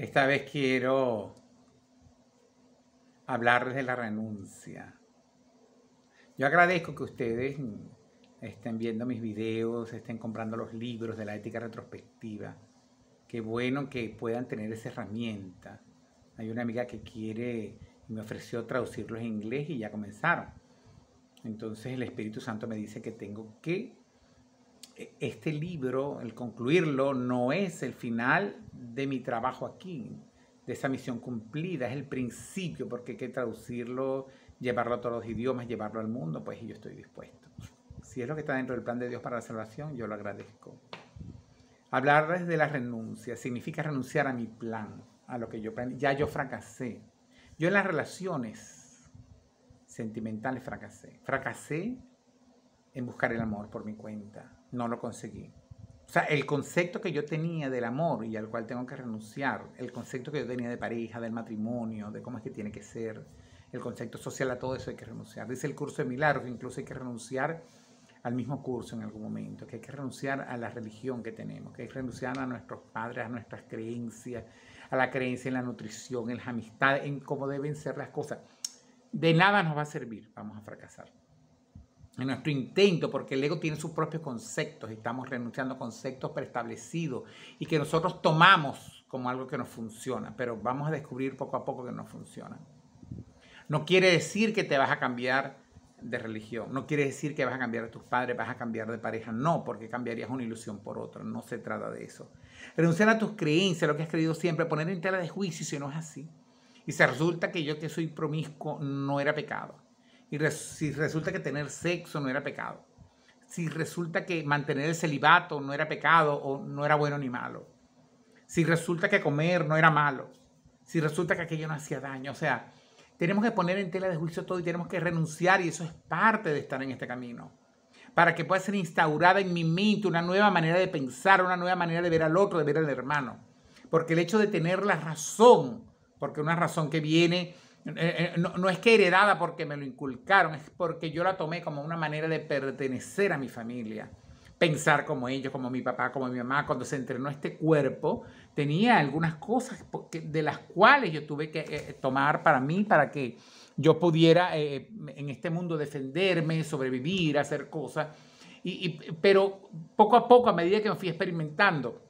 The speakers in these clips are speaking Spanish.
Esta vez quiero hablarles de la renuncia. Yo agradezco que ustedes estén viendo mis videos, estén comprando los libros de la ética retrospectiva. Qué bueno que puedan tener esa herramienta. Hay una amiga que quiere me ofreció traducirlos en inglés y ya comenzaron. Entonces el Espíritu Santo me dice que tengo que este libro, el concluirlo, no es el final de mi trabajo aquí, de esa misión cumplida, es el principio, porque hay que traducirlo, llevarlo a todos los idiomas, llevarlo al mundo, pues yo estoy dispuesto. Si es lo que está dentro del plan de Dios para la salvación, yo lo agradezco. Hablar de la renuncia significa renunciar a mi plan, a lo que yo Ya yo fracasé. Yo en las relaciones sentimentales fracasé. Fracasé en buscar el amor por mi cuenta no lo conseguí. O sea, el concepto que yo tenía del amor y al cual tengo que renunciar, el concepto que yo tenía de pareja, del matrimonio, de cómo es que tiene que ser, el concepto social, a todo eso hay que renunciar. Dice el curso de Milagros que incluso hay que renunciar al mismo curso en algún momento, que hay que renunciar a la religión que tenemos, que hay que renunciar a nuestros padres, a nuestras creencias, a la creencia en la nutrición, en las amistades, en cómo deben ser las cosas. De nada nos va a servir, vamos a fracasar en nuestro intento, porque el ego tiene sus propios conceptos, y estamos renunciando a conceptos preestablecidos y que nosotros tomamos como algo que nos funciona, pero vamos a descubrir poco a poco que no funciona. No quiere decir que te vas a cambiar de religión, no quiere decir que vas a cambiar a tus padres, vas a cambiar de pareja, no, porque cambiarías una ilusión por otra, no se trata de eso. Renunciar a tus creencias, lo que has creído siempre, poner en tela de juicio si no es así. Y se resulta que yo que soy promiscuo no era pecado y si resulta que tener sexo no era pecado, si resulta que mantener el celibato no era pecado o no era bueno ni malo, si resulta que comer no era malo, si resulta que aquello no hacía daño, o sea, tenemos que poner en tela de juicio todo y tenemos que renunciar y eso es parte de estar en este camino. Para que pueda ser instaurada en mi mente una nueva manera de pensar, una nueva manera de ver al otro, de ver al hermano. Porque el hecho de tener la razón, porque una razón que viene eh, eh, no, es que heredada porque me lo inculcaron, es porque yo la tomé como una manera de pertenecer a mi familia. Pensar como ellos, como mi papá, como mi mamá, cuando se entrenó este cuerpo, tenía algunas cosas de las cuales yo tuve que eh, tomar para mí, para que yo pudiera en este mundo defenderme, sobrevivir, hacer cosas. pero poco a poco, a medida que me fui experimentando,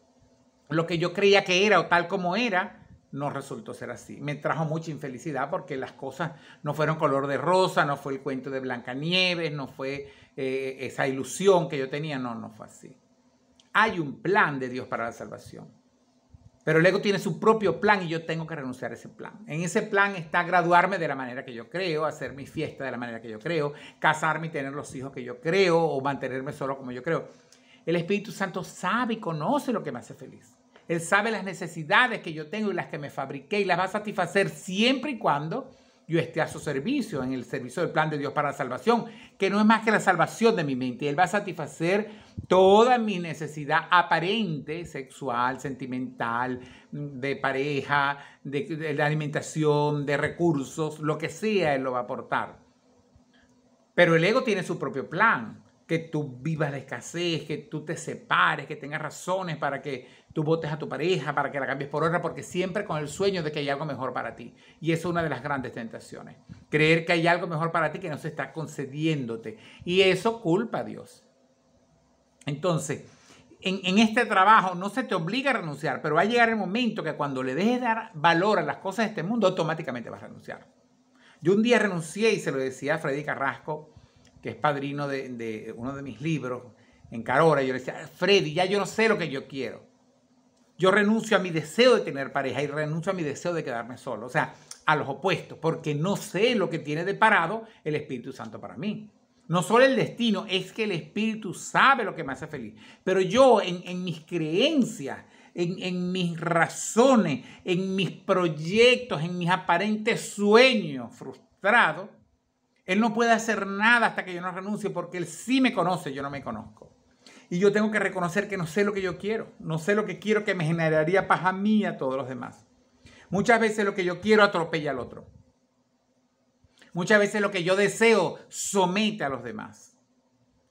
lo que yo creía que era o tal como era, no resultó ser así. Me trajo mucha infelicidad porque las cosas no fueron color de rosa, no fue el cuento de Blancanieves, no fue eh, esa ilusión que yo tenía, no, no fue así. Hay un plan de Dios para la salvación. Pero el ego tiene su propio plan y yo tengo que renunciar a ese plan. En ese plan está graduarme de la manera que yo creo, hacer mi fiesta de la manera que yo creo, casarme y tener los hijos que yo creo o mantenerme solo como yo creo. El Espíritu Santo sabe y conoce lo que me hace feliz. Él sabe las necesidades que yo tengo y las que me fabriqué y las va a satisfacer siempre y cuando yo esté a su servicio, en el servicio del plan de Dios para la salvación, que no es más que la salvación de mi mente. Él va a satisfacer toda mi necesidad aparente, sexual, sentimental, de pareja, de, alimentación, de recursos, lo que sea, Él lo va a aportar. Pero el ego tiene su propio plan que tú vivas la escasez, que tú te separes, que tengas razones para que tú votes a tu pareja, para que la cambies por otra, porque siempre con el sueño de que hay algo mejor para ti. Y eso es una de las grandes tentaciones. Creer que hay algo mejor para ti que no se está concediéndote. Y eso culpa a Dios. Entonces, en, este trabajo no se te obliga a renunciar, pero va a llegar el momento que cuando le dejes dar valor a las cosas de este mundo, automáticamente vas a renunciar. Yo un día renuncié y se lo decía a Freddy Carrasco que es padrino de, uno de mis libros, en Carora, yo le decía, Freddy, ya yo no sé lo que yo quiero. Yo renuncio a mi deseo de tener pareja y renuncio a mi deseo de quedarme solo. O sea, a los opuestos, porque no sé lo que tiene de parado el Espíritu Santo para mí. No solo el destino, es que el Espíritu sabe lo que me hace feliz. Pero yo en, mis creencias, en, en mis razones, en mis proyectos, en mis aparentes sueños frustrados, él no puede hacer nada hasta que yo no renuncie porque Él sí me conoce, yo no me conozco. Y yo tengo que reconocer que no sé lo que yo quiero, no sé lo que quiero que me generaría paja mía mí a todos los demás. Muchas veces lo que yo quiero atropella al otro. Muchas veces lo que yo deseo somete a los demás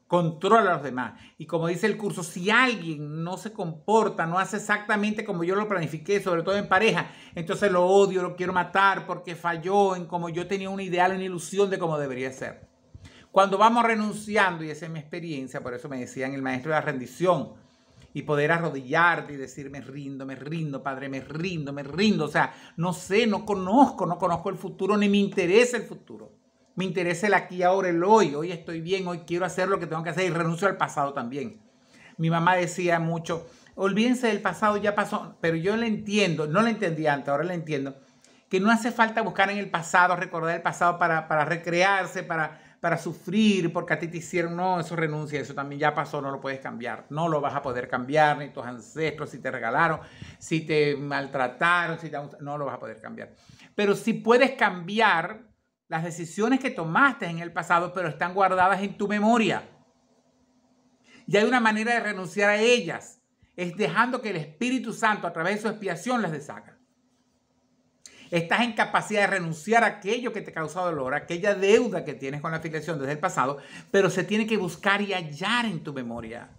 controla a los demás. Y como dice el curso, si alguien no se comporta, no hace exactamente como yo lo planifiqué, sobre todo en pareja, entonces lo odio, lo quiero matar porque falló en como yo tenía un ideal, una ilusión de cómo debería ser. Cuando vamos renunciando, y esa es mi experiencia, por eso me decían el maestro de la rendición, y poder arrodillarte y decir, me rindo, me rindo, padre, me rindo, me rindo. O sea, no sé, no conozco, no conozco el futuro, ni me interesa el futuro me interesa el aquí, ahora, el hoy. Hoy estoy bien, hoy quiero hacer lo que tengo que hacer y renuncio al pasado también. Mi mamá decía mucho, olvídense del pasado, ya pasó, pero yo le entiendo, no le entendía antes, ahora le entiendo, que no hace falta buscar en el pasado, recordar el pasado para, recrearse, para, para sufrir, porque a ti te hicieron, no, eso renuncia, eso también ya pasó, no lo puedes cambiar, no lo vas a poder cambiar, ni tus ancestros, si te regalaron, si te maltrataron, si no lo vas a poder cambiar. Pero si puedes cambiar las decisiones que tomaste en el pasado, pero están guardadas en tu memoria. Y hay una manera de renunciar a ellas, es dejando que el Espíritu Santo a través de su expiación las deshaga. Estás en capacidad de renunciar a aquello que te causa dolor, aquella deuda que tienes con la afiliación desde el pasado, pero se tiene que buscar y hallar en tu memoria.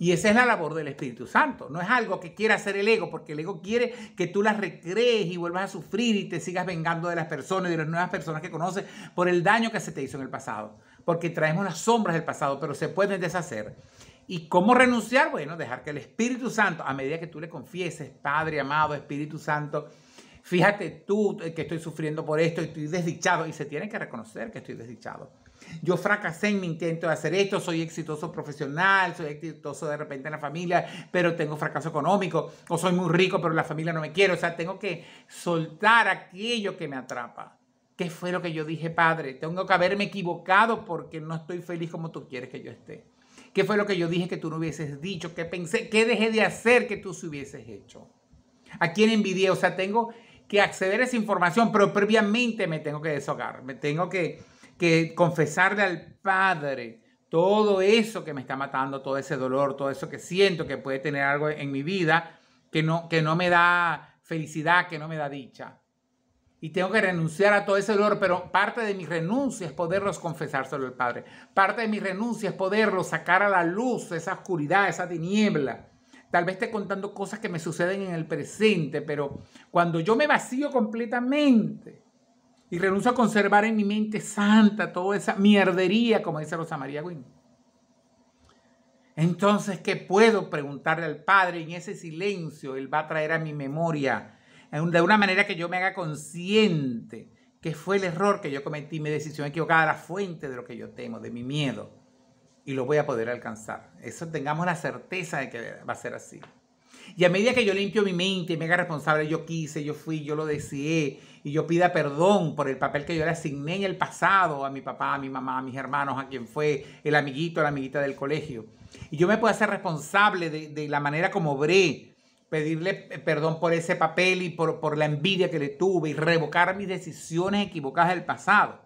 Y esa es la labor del Espíritu Santo. No es algo que quiera hacer el ego, porque el ego quiere que tú las recrees y vuelvas a sufrir y te sigas vengando de las personas y de las nuevas personas que conoces por el daño que se te hizo en el pasado. Porque traemos las sombras del pasado, pero se pueden deshacer. ¿Y cómo renunciar? Bueno, dejar que el Espíritu Santo, a medida que tú le confieses, Padre amado, Espíritu Santo, fíjate tú que estoy sufriendo por esto, estoy desdichado, y se tiene que reconocer que estoy desdichado yo fracasé en mi intento de hacer esto, soy exitoso profesional, soy exitoso de repente en la familia, pero tengo fracaso económico, o soy muy rico, pero la familia no me quiere, o sea, tengo que soltar aquello que me atrapa. ¿Qué fue lo que yo dije, padre? Tengo que haberme equivocado porque no estoy feliz como tú quieres que yo esté. ¿Qué fue lo que yo dije que tú no hubieses dicho? ¿Qué pensé? ¿Qué dejé de hacer que tú se hubieses hecho? ¿A quién envidié? O sea, tengo que acceder a esa información, pero previamente me tengo que deshogar, me tengo que que confesarle al Padre todo eso que me está matando, todo ese dolor, todo eso que siento que puede tener algo en mi vida que no, que no me da felicidad, que no me da dicha. Y tengo que renunciar a todo ese dolor, pero parte de mi renuncia es poderlos confesar solo al Padre. Parte de mi renuncia es poderlos sacar a la luz, esa oscuridad, esa tiniebla. Tal vez esté contando cosas que me suceden en el presente, pero cuando yo me vacío completamente, y renuncio a conservar en mi mente santa toda esa mierdería, como dice Rosa María Guin. Entonces, ¿qué puedo preguntarle al Padre? En ese silencio Él va a traer a mi memoria, eh, de una manera que yo me haga consciente que fue el error que yo cometí, mi decisión equivocada, la fuente de lo que yo temo, de mi miedo, y lo voy a poder alcanzar. Eso tengamos la certeza de que va a ser así. Y a medida que yo limpio mi mente y me haga responsable, yo quise, yo fui, yo lo deseé, y yo pida perdón por el papel que yo le asigné en el pasado a mi papá, a mi mamá, a mis hermanos, a quien fue el amiguito, la amiguita del colegio. Y yo me puedo hacer responsable de, de la manera como obré, pedirle eh, perdón por ese papel y por, por la envidia que le tuve y revocar mis decisiones equivocadas del pasado.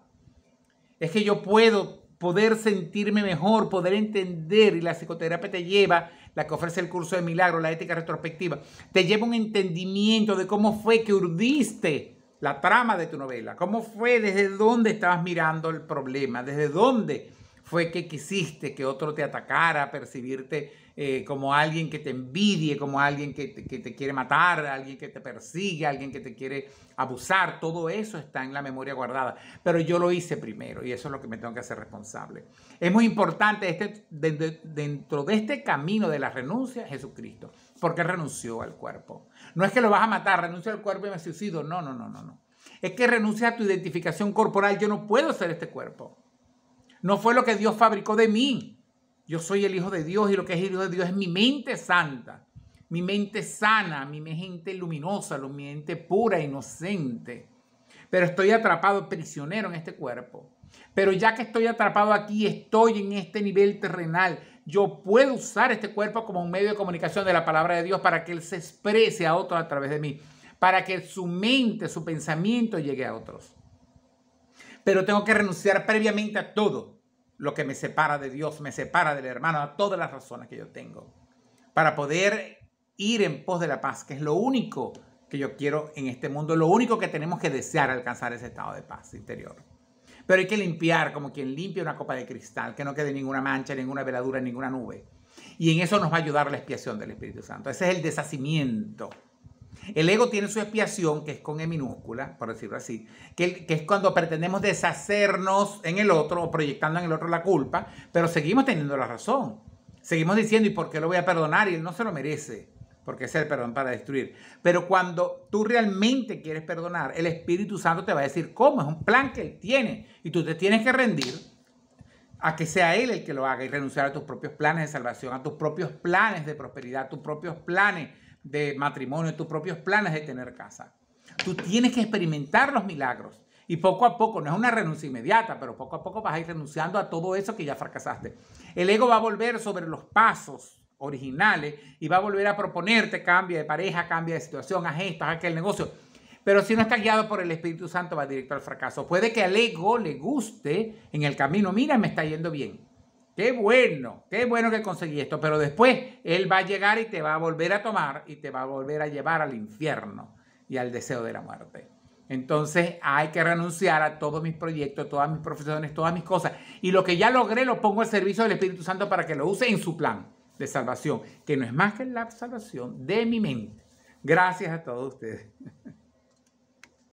Es que yo puedo poder sentirme mejor, poder entender, y la psicoterapia te lleva, la que ofrece el curso de milagro, la ética retrospectiva, te lleva un entendimiento de cómo fue que urdiste la trama de tu novela. ¿Cómo fue? ¿Desde dónde estabas mirando el problema? ¿Desde dónde fue que quisiste que otro te atacara, percibirte? Eh, como alguien que te envidie, como alguien que te, quiere matar, alguien que te persigue, alguien que te quiere abusar. Todo eso está en la memoria guardada. Pero yo lo hice primero y eso es lo que me tengo que hacer responsable. Es muy importante este, dentro de este camino de la renuncia, a Jesucristo. Porque renunció al cuerpo. No es que lo vas a matar, renuncia al cuerpo y me suicido. No, no, no, no, no. Es que renuncia a tu identificación corporal. Yo no puedo ser este cuerpo. No fue lo que Dios fabricó de mí. Yo soy el Hijo de Dios y lo que es el Hijo de Dios es mi mente santa, mi mente sana, mi mente luminosa, mi mente pura, inocente. Pero estoy atrapado, prisionero en este cuerpo. Pero ya que estoy atrapado aquí, estoy en este nivel terrenal, yo puedo usar este cuerpo como un medio de comunicación de la palabra de Dios para que Él se exprese a otros a través de mí, para que su mente, su pensamiento llegue a otros. Pero tengo que renunciar previamente a todo lo que me separa de Dios, me separa del hermano, a todas las razones que yo tengo, para poder ir en pos de la paz, que es lo único que yo quiero en este mundo, lo único que tenemos que desear alcanzar ese estado de paz interior. Pero hay que limpiar como quien limpia una copa de cristal, que no quede ninguna mancha, ninguna veladura, ninguna nube. Y en eso nos va a ayudar la expiación del Espíritu Santo. Ese es el deshacimiento el ego tiene su expiación, que es con E minúscula, por decirlo así, que, es cuando pretendemos deshacernos en el otro o proyectando en el otro la culpa, pero seguimos teniendo la razón. Seguimos diciendo, ¿y por qué lo voy a perdonar? Y él no se lo merece, porque es el perdón para destruir. Pero cuando tú realmente quieres perdonar, el Espíritu Santo te va a decir cómo, es un plan que él tiene, y tú te tienes que rendir a que sea Él el que lo haga y renunciar a tus propios planes de salvación, a tus propios planes de prosperidad, a tus propios planes de matrimonio, tus propios planes de tener casa. Tú tienes que experimentar los milagros. Y poco a poco, no es una renuncia inmediata, pero poco a poco vas a ir renunciando a todo eso que ya fracasaste. El ego va a volver sobre los pasos originales y va a volver a proponerte cambia de pareja, cambia de situación, haz esto, haz aquel negocio. Pero si no está guiado por el Espíritu Santo, va directo al fracaso. Puede que al ego le guste en el camino, mira, me está yendo bien. Qué bueno, qué bueno que conseguí esto, pero después Él va a llegar y te va a volver a tomar y te va a volver a llevar al infierno y al deseo de la muerte. Entonces hay que renunciar a todos mis proyectos, todas mis profesiones, todas mis cosas. Y lo que ya logré lo pongo al servicio del Espíritu Santo para que lo use en su plan de salvación, que no es más que la salvación de mi mente. Gracias a todos ustedes.